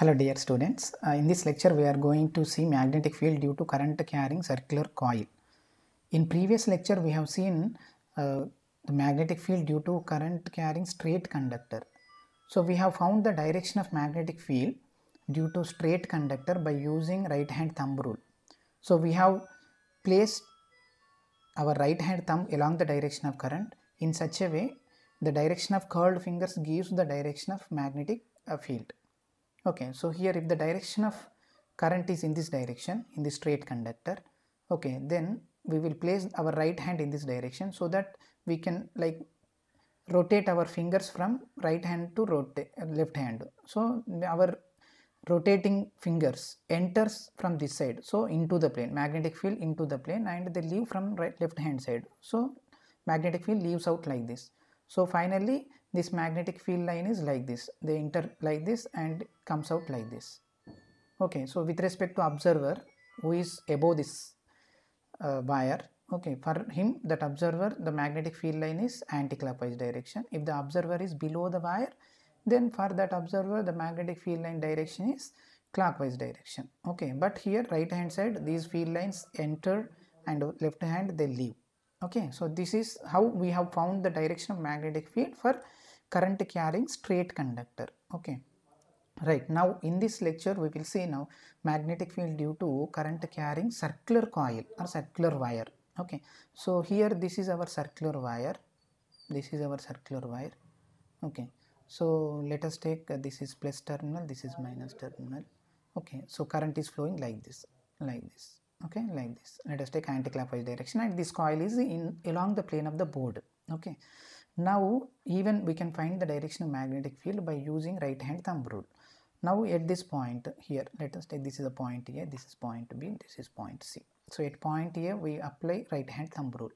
Hello dear students, uh, in this lecture we are going to see magnetic field due to current carrying circular coil. In previous lecture we have seen uh, the magnetic field due to current carrying straight conductor. So we have found the direction of magnetic field due to straight conductor by using right hand thumb rule. So we have placed our right hand thumb along the direction of current in such a way the direction of curled fingers gives the direction of magnetic uh, field okay so here if the direction of current is in this direction in the straight conductor okay then we will place our right hand in this direction so that we can like rotate our fingers from right hand to rotate left hand so our rotating fingers enters from this side so into the plane magnetic field into the plane and they leave from right left hand side so magnetic field leaves out like this so finally this magnetic field line is like this they enter like this and comes out like this okay so with respect to observer who is above this uh, wire okay for him that observer the magnetic field line is anticlockwise direction if the observer is below the wire then for that observer the magnetic field line direction is clockwise direction okay but here right hand side these field lines enter and left hand they leave okay so this is how we have found the direction of magnetic field for current carrying straight conductor okay right now in this lecture we will see now magnetic field due to current carrying circular coil or circular wire okay so here this is our circular wire this is our circular wire okay so let us take uh, this is plus terminal this is minus terminal okay so current is flowing like this like this okay like this let us take anti-clockwise direction and this coil is in along the plane of the board okay now even we can find the direction of magnetic field by using right hand thumb rule now at this point here let us take this is a point a this is point b this is point c so at point a we apply right hand thumb rule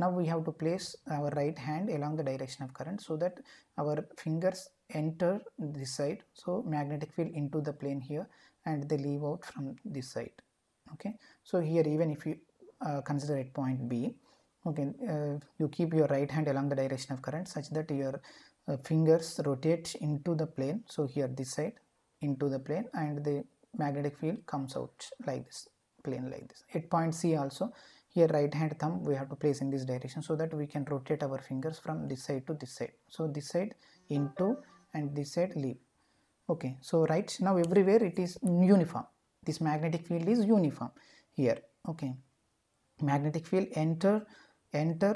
now we have to place our right hand along the direction of current so that our fingers enter this side so magnetic field into the plane here and they leave out from this side okay so here even if you uh, consider it point b okay uh, you keep your right hand along the direction of current such that your uh, fingers rotate into the plane so here this side into the plane and the magnetic field comes out like this plane like this at point c also here right hand thumb we have to place in this direction so that we can rotate our fingers from this side to this side so this side into and this side leave okay so right now everywhere it is uniform this magnetic field is uniform here okay magnetic field enter enter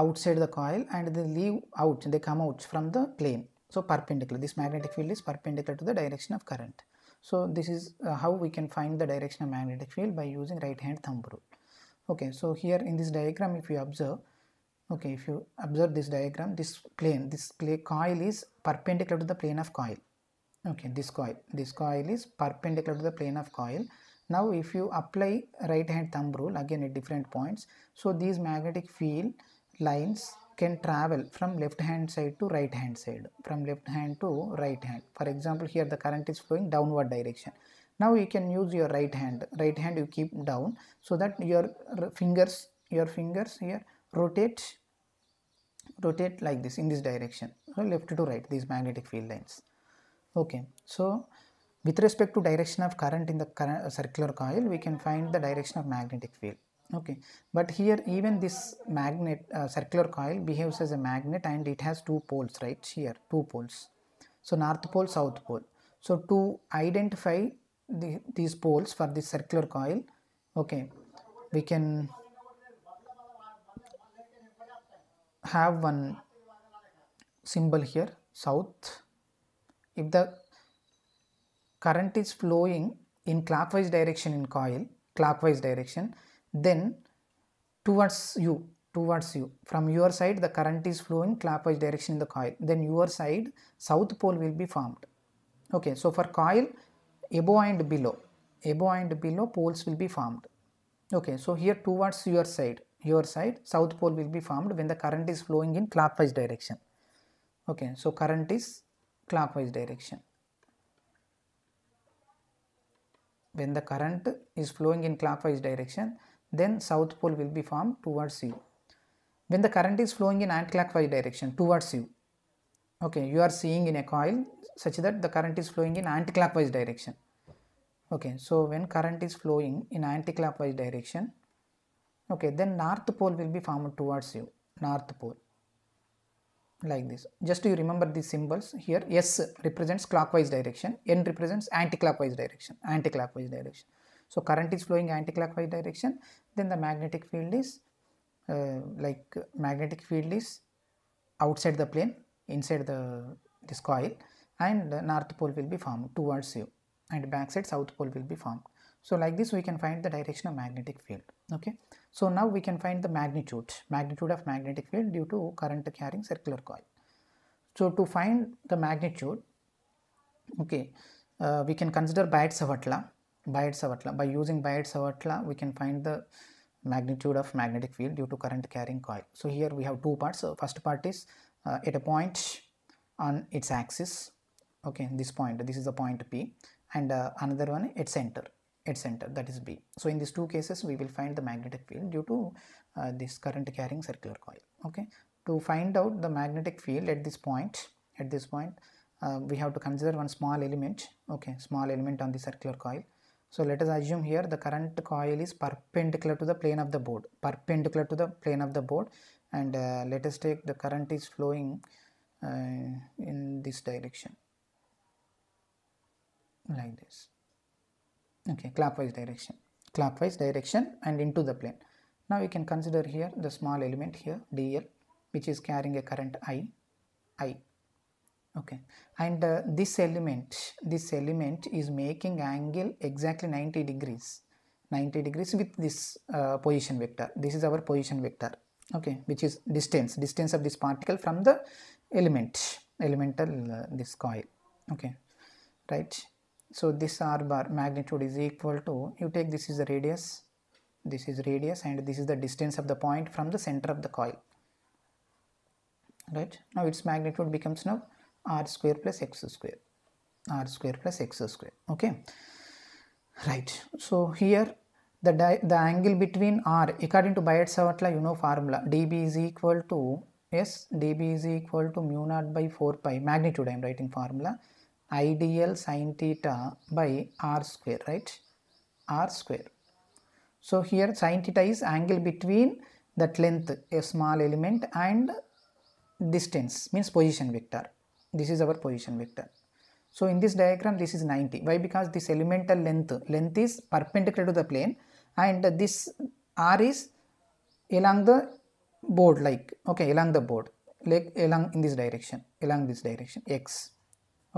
outside the coil and they leave out they come out from the plane so perpendicular this magnetic field is perpendicular to the direction of current so this is uh, how we can find the direction of magnetic field by using right hand thumb rule okay so here in this diagram if you observe okay if you observe this diagram this plane this coil is perpendicular to the plane of coil okay this coil this coil is perpendicular to the plane of coil now if you apply right hand thumb rule again at different points so these magnetic field lines can travel from left hand side to right hand side from left hand to right hand for example here the current is flowing downward direction now you can use your right hand right hand you keep down so that your fingers your fingers here rotate rotate like this in this direction so left to right these magnetic field lines okay so with respect to direction of current in the current uh, circular coil we can find the direction of magnetic field okay but here even this magnet uh, circular coil behaves as a magnet and it has two poles right here two poles so north pole south pole so to identify the, these poles for this circular coil okay we can have one symbol here south if the current is flowing in clockwise direction in coil clockwise direction then towards you towards you from your side the current is flowing clockwise direction in the coil then your side south pole will be formed okay so for coil above and below above and below poles will be formed okay so here towards your side your side south pole will be formed when the current is flowing in clockwise direction okay so current is clockwise direction. When the current is flowing in clockwise direction, then south pole will be formed towards you. When the current is flowing in anticlockwise direction towards you, okay, you are seeing in a coil such that the current is flowing in anticlockwise direction. Okay, so when current is flowing in anticlockwise direction, okay, then north pole will be formed towards you, north pole like this just you remember these symbols here s represents clockwise direction n represents anti-clockwise direction anti-clockwise direction so current is flowing anti-clockwise direction then the magnetic field is uh, like magnetic field is outside the plane inside the this coil and the north pole will be formed towards you and backside south pole will be formed so like this we can find the direction of magnetic field okay so now we can find the magnitude, magnitude of magnetic field due to current carrying circular coil. So to find the magnitude, okay, uh, we can consider Bayard-Savart law, Bayard-Savart law. By using Bayard-Savart law, we can find the magnitude of magnetic field due to current carrying coil. So here we have two parts. So first part is uh, at a point on its axis, okay, this point, this is the point P and uh, another one at center. At center that is B. So in these two cases we will find the magnetic field due to uh, this current carrying circular coil okay. To find out the magnetic field at this point at this point uh, we have to consider one small element okay small element on the circular coil. So let us assume here the current coil is perpendicular to the plane of the board perpendicular to the plane of the board and uh, let us take the current is flowing uh, in this direction like this okay clockwise direction clockwise direction and into the plane now we can consider here the small element here dl which is carrying a current i i okay and uh, this element this element is making angle exactly 90 degrees 90 degrees with this uh, position vector this is our position vector okay which is distance distance of this particle from the element elemental uh, this coil okay right so this r bar magnitude is equal to you take this is the radius this is radius and this is the distance of the point from the center of the coil right now its magnitude becomes now r square plus x square r square plus x square okay right so here the the angle between r according to Savart law, you know formula db is equal to yes db is equal to mu naught by 4 pi magnitude I am writing formula idl sine theta by r square, right? r square. So here sine theta is angle between that length, a small element and distance means position vector. This is our position vector. So in this diagram this is 90. Why? Because this elemental length, length is perpendicular to the plane and this r is along the board like, okay, along the board, like along in this direction, along this direction, x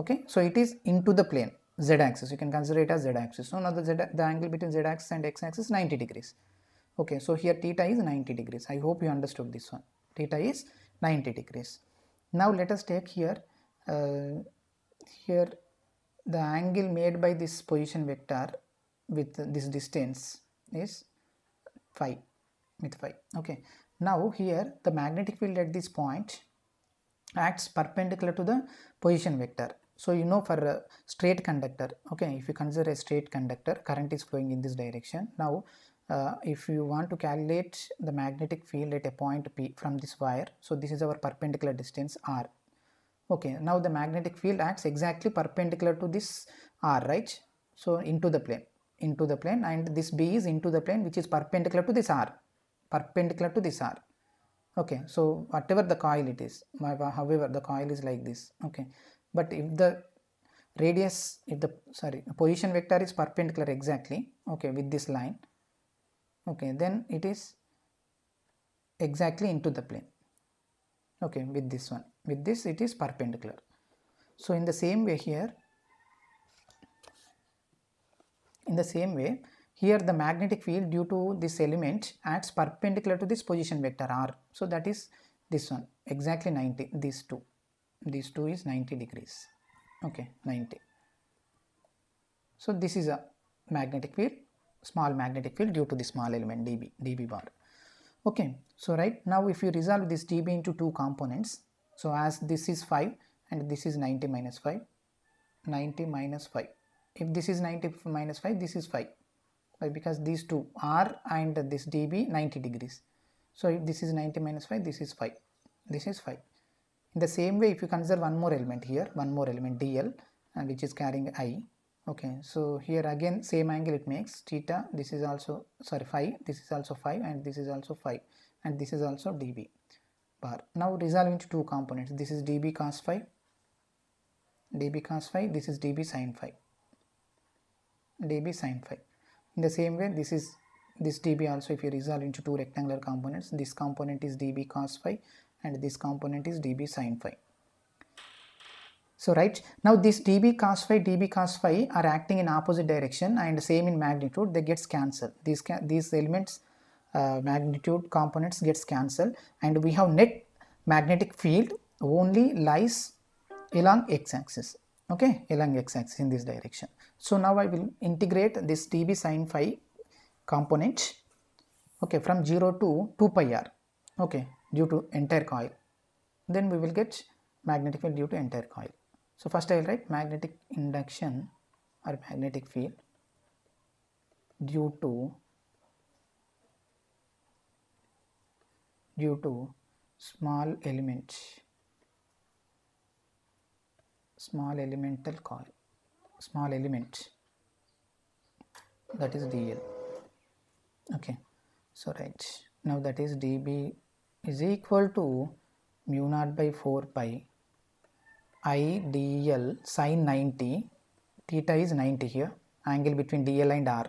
okay so it is into the plane z axis you can consider it as z axis so now the z the angle between z axis and x axis 90 degrees okay so here theta is 90 degrees i hope you understood this one theta is 90 degrees now let us take here uh, here the angle made by this position vector with this distance is phi with phi okay now here the magnetic field at this point acts perpendicular to the position vector so you know for a straight conductor okay if you consider a straight conductor current is flowing in this direction now uh, if you want to calculate the magnetic field at a point p from this wire so this is our perpendicular distance r okay now the magnetic field acts exactly perpendicular to this r right so into the plane into the plane and this b is into the plane which is perpendicular to this r perpendicular to this r okay so whatever the coil it is however the coil is like this okay but if the radius if the sorry position vector is perpendicular exactly okay with this line okay then it is exactly into the plane okay with this one with this it is perpendicular so in the same way here in the same way here the magnetic field due to this element acts perpendicular to this position vector r so that is this one exactly 90 these two these two is 90 degrees okay 90 so this is a magnetic field small magnetic field due to the small element db db bar okay so right now if you resolve this db into two components so as this is 5 and this is 90 minus 5 90 minus 5 if this is 90 minus 5 this is 5 right? because these two r and this db 90 degrees so if this is 90 minus 5 this is 5 this is 5 in the same way, if you consider one more element here, one more element dl, uh, which is carrying i, okay, so here again same angle it makes theta, this is also, sorry, phi, this is also phi and this is also phi and this is also db bar. Now resolve into two components, this is db cos phi, db cos phi, this is db sin phi, db sin phi. In the same way, this is this db also if you resolve into two rectangular components, this component is db cos phi and this component is dB sine phi. So right now this dB cos phi, dB cos phi are acting in opposite direction and same in magnitude they gets cancelled. These, ca these elements uh, magnitude components gets cancelled and we have net magnetic field only lies along x-axis okay along x-axis in this direction. So now I will integrate this dB sine phi component okay from 0 to 2 pi r okay due to entire coil then we will get magnetic field due to entire coil so first I will write magnetic induction or magnetic field due to due to small element small elemental coil small element that is dl okay so right now that is db is equal to mu naught by 4 pi i dl sine 90 theta is 90 here angle between dl and r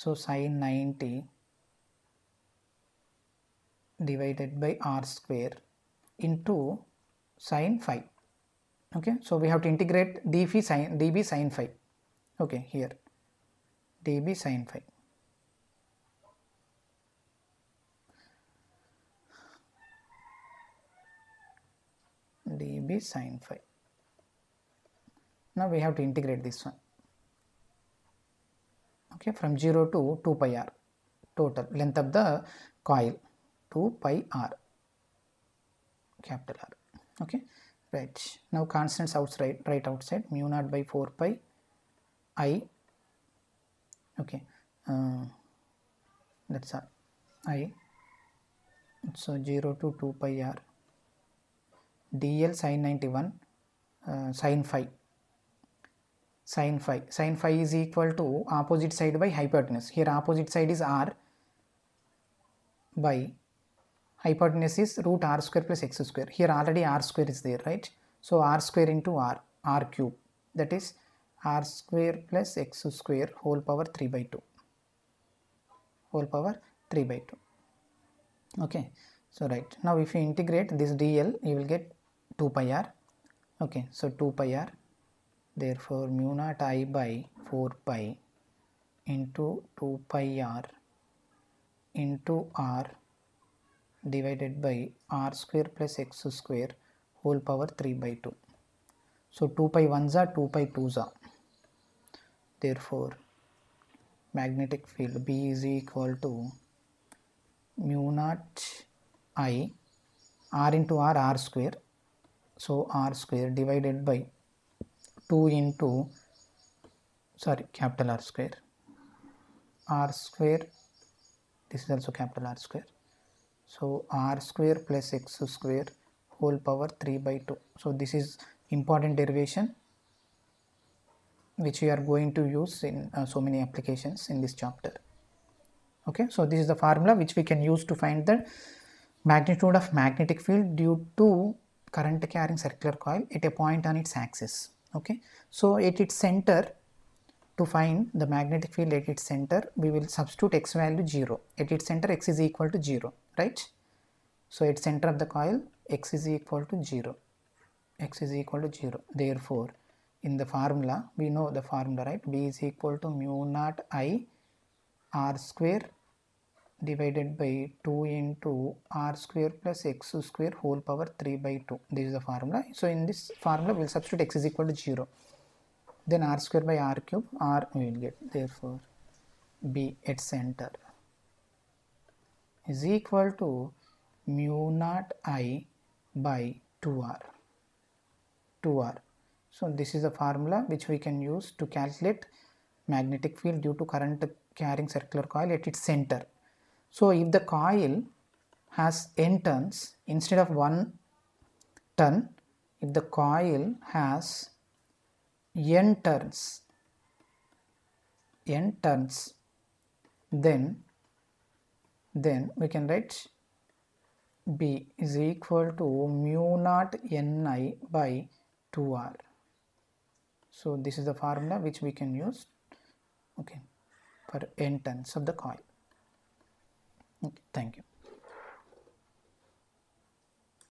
so sine 90 divided by r square into sine phi okay so we have to integrate db sine db sine phi okay here db sine phi dB sine phi. Now we have to integrate this one. Okay, from 0 to 2 pi r total length of the coil 2 pi r capital R. Okay, right. Now constants outside right outside mu naught by 4 pi i. Okay, uh, that's all i. So 0 to 2 pi r dl sin 91 uh, sin phi sin phi sin phi is equal to opposite side by hypotenuse here opposite side is r by hypotenuse is root r square plus x square here already r square is there right so r square into r r cube that is r square plus x square whole power 3 by 2 whole power 3 by 2 okay so right now if you integrate this dl you will get 2 pi r okay so 2 pi r therefore mu naught i by 4 pi into 2 pi r into r divided by r square plus x square whole power 3 by 2 so 2 pi 1s are 2 pi 2s are therefore magnetic field b is equal to mu naught i r into r r square so r square divided by 2 into sorry capital R square r square this is also capital R square so r square plus x square whole power 3 by 2 so this is important derivation which we are going to use in uh, so many applications in this chapter okay so this is the formula which we can use to find the magnitude of magnetic field due to current carrying circular coil at a point on its axis. Okay. So, at its center to find the magnetic field at its center we will substitute x value 0 at its center x is equal to 0 right. So, at center of the coil x is equal to 0 x is equal to 0 therefore, in the formula we know the formula right b is equal to mu naught i r square divided by 2 into r square plus x square whole power 3 by 2. This is the formula. So, in this formula we will substitute x is equal to 0. Then r square by r cube r we will get therefore b at center is equal to mu naught i by 2r. 2r. So, this is the formula which we can use to calculate magnetic field due to current carrying circular coil at its center. So if the coil has n turns instead of 1 turn, if the coil has n turns, n turns, then then we can write B is equal to mu naught Ni by 2R. So this is the formula which we can use okay, for n turns of the coil. Okay, thank you.